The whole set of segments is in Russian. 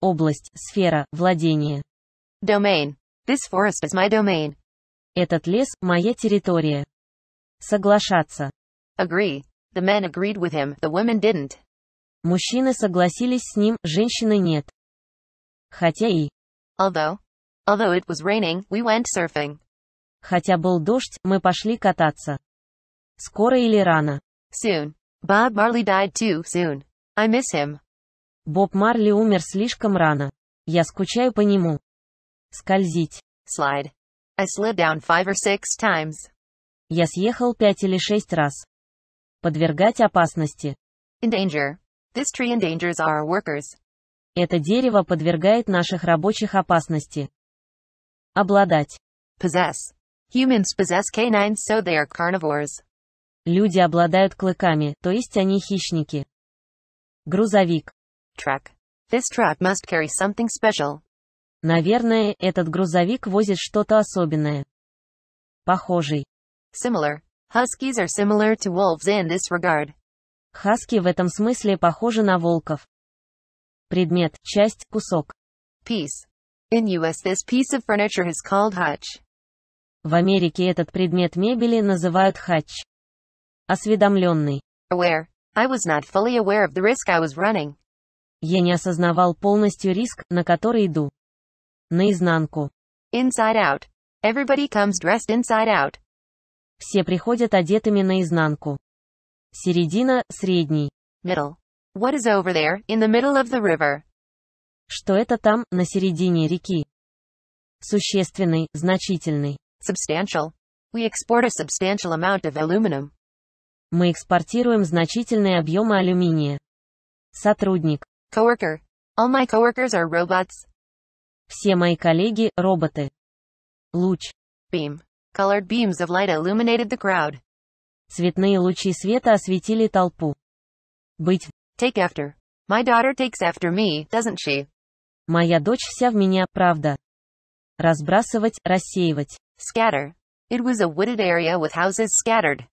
Область, сфера, владение. Domain. This forest is my domain. Этот лес – моя территория. Соглашаться. Agree. The men agreed with him, the women didn't. Мужчины согласились с ним, женщины нет. Хотя и. Although. Although it was raining, we went surfing. Хотя был дождь, мы пошли кататься. Скоро или рано. Soon. Bob Marley died too soon. I miss him. Боб Марли умер слишком рано. Я скучаю по нему. Скользить. Slide. I slid down five or six times. Я съехал пять или шесть раз. Подвергать опасности. Endanger. This tree endangers our workers. Это дерево подвергает наших рабочих опасности. Обладать. Possess. Humans possess canines, so they are carnivores. Люди обладают клыками, то есть они хищники. Грузовик. Truck. This truck must carry something special. Наверное, этот грузовик возит что-то особенное. Похожий. Similar. Huskies are similar to wolves in this regard. Хаски в этом смысле похожи на волков. Предмет, часть, кусок. Piece. In US this piece of furniture is called hutch. В Америке этот предмет мебели называют хач. Осведомленный. Aware. I was not fully aware of the risk I was running. Я не осознавал полностью риск, на который иду. Наизнанку. Inside out. Everybody comes dressed inside out. Все приходят одетыми наизнанку. Середина, средний. Middle. What is over there, in the middle of the river? Что это там, на середине реки? Существенный, значительный. Substantial. We export a substantial amount of aluminum. Мы экспортируем значительные объемы алюминия. Сотрудник. Coworker. All my coworkers are robots. Все мои коллеги – роботы. Луч. Beam. Colored beams of light illuminated the crowd. Цветные лучи света осветили толпу. Быть. Take after. My daughter takes after me, doesn't she? Моя дочь вся в меня, правда. Разбрасывать, рассеивать. Scatter. It was a wooded area with houses scattered.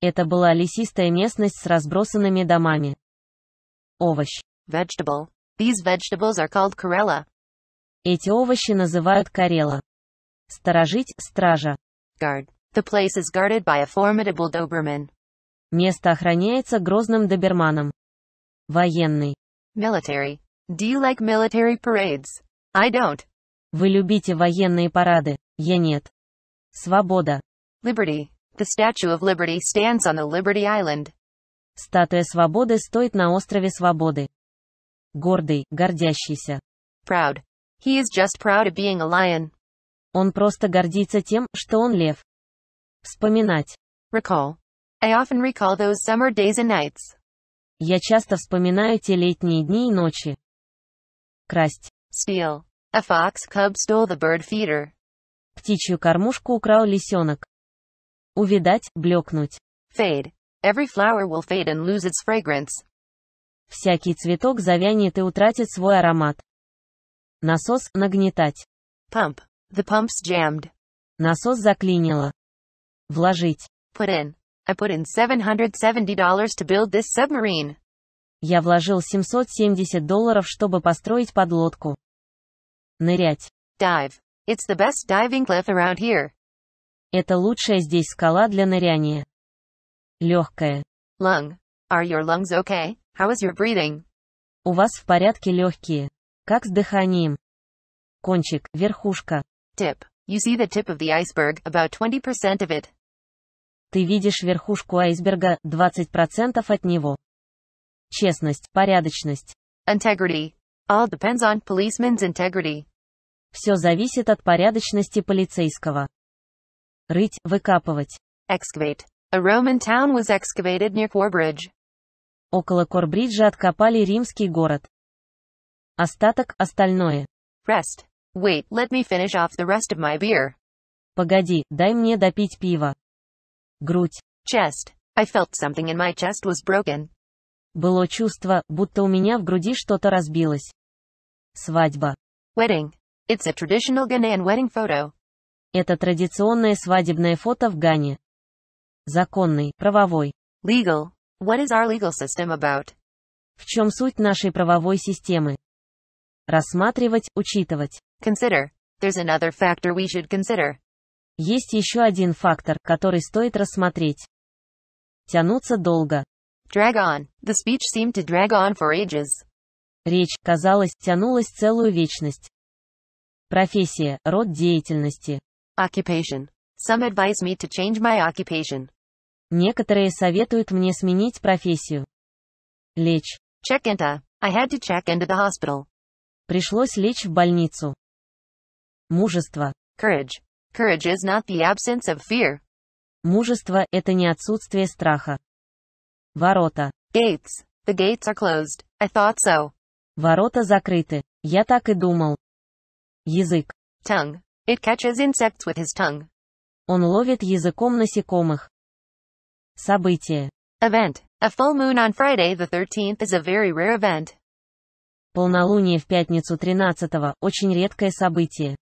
Это была лесистая местность с разбросанными домами. Овощ. Vegetable. These vegetables are called Karela. Эти овощи называют Карела. Сторожить, стража. Guard. The place is guarded by a formidable Doberman. Место охраняется грозным доберманом. Военный. Military. Do you like military parades? I don't. Вы любите военные парады? Я нет. Свобода. Liberty. The Statue of Liberty stands on the Liberty Island. Статуя свободы стоит на острове свободы. Гордый, гордящийся. Proud. He is just proud of being a lion. Он просто гордится тем, что он лев. Вспоминать. Recall. I often recall those summer days and nights. Я часто вспоминаю те летние дни и ночи. Красть. Steal. A fox cub stole the bird feeder. Птичью кормушку украл лисенок. Увидать, блекнуть. Fade. Every flower will fade and lose its fragrance. Всякий цветок завянет и утратит свой аромат. Насос – нагнетать. Pump. The pump's jammed. Насос заклинило. Вложить. Put in. I put in $770 to build this submarine. Я вложил 770 долларов, чтобы построить подлодку. Нырять. Dive. It's the best diving cliff around here. Это лучшая здесь скала для ныряния. Легкая. Lung. Are your lungs okay? How is your breathing? У вас в порядке легкие. Как с дыханием? Кончик, верхушка. Tip. You see the tip of the iceberg, about 20% of it. Ты видишь верхушку айсберга, 20% от него. Честность, порядочность. Integrity. All depends on policeman's integrity. Все зависит от порядочности полицейского. Рыть, выкапывать. Excavate. A Roman town was excavated near Corbridge. Около Корбриджа откопали римский город. Остаток, остальное. Rest. Wait, let me finish off the rest of my beer. Погоди, дай мне допить пиво. Грудь. Chest. I felt something in my chest was broken. Было чувство, будто у меня в груди что-то разбилось. Свадьба. Wedding. It's a traditional Ghanaian wedding photo. Это традиционное свадебное фото в Гане. Законный, правовой. Legal. What is our legal system about? В чем суть нашей правовой системы? Рассматривать, учитывать. Consider. There's another factor we should consider. Есть еще один фактор, который стоит рассмотреть. Тянуться долго. Drag on. The speech seemed to drag on for ages. Речь, казалось, тянулась целую вечность. Профессия, род деятельности. Occupation. Some advise me to change my occupation. Некоторые советуют мне сменить профессию. Лечь. Check into. I had to check into the hospital. Пришлось лечь в больницу. Мужество. Courage. Courage is not the absence of fear. Мужество – это не отсутствие страха. Ворота. Gates. The gates are closed. I thought so. Ворота закрыты. Я так и думал. Язык. Tongue. It catches insects with his tongue. Он ловит языком насекомых. Событие. Event. A full moon on Friday the 13th is a very rare event. Полнолуние в пятницу 13-го – очень редкое событие.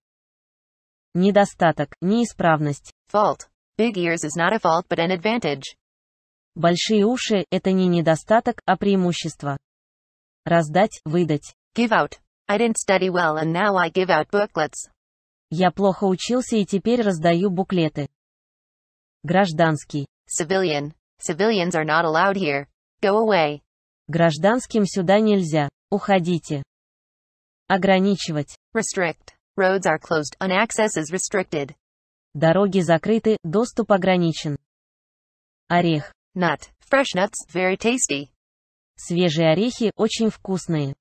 Недостаток, неисправность. Fault. Big ears is not a fault but an advantage. Большие уши – это не недостаток, а преимущество. Раздать, выдать. Give out. I didn't study well and now I give out booklets. Я плохо учился и теперь раздаю буклеты. Гражданский. Civilian. Civilians are not allowed here. Go away. Гражданским сюда нельзя. Уходите. Ограничивать. Restrict. Roads are closed and access is restricted. Дороги закрыты, доступ ограничен. Орех. Nut. Fresh nuts, very tasty. Свежие орехи очень вкусные.